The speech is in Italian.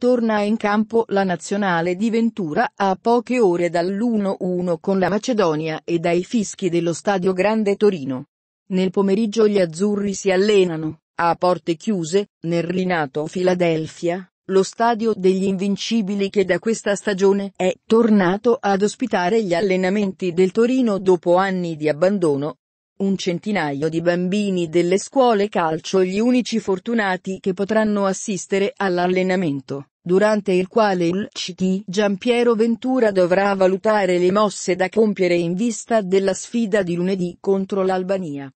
Torna in campo la nazionale di Ventura a poche ore dall'1-1 con la Macedonia e dai fischi dello Stadio Grande Torino. Nel pomeriggio gli azzurri si allenano, a porte chiuse, nel rinato Filadelfia, lo stadio degli invincibili che da questa stagione è tornato ad ospitare gli allenamenti del Torino dopo anni di abbandono, un centinaio di bambini delle scuole calcio gli unici fortunati che potranno assistere all'allenamento, durante il quale il CT Giampiero Ventura dovrà valutare le mosse da compiere in vista della sfida di lunedì contro l'Albania.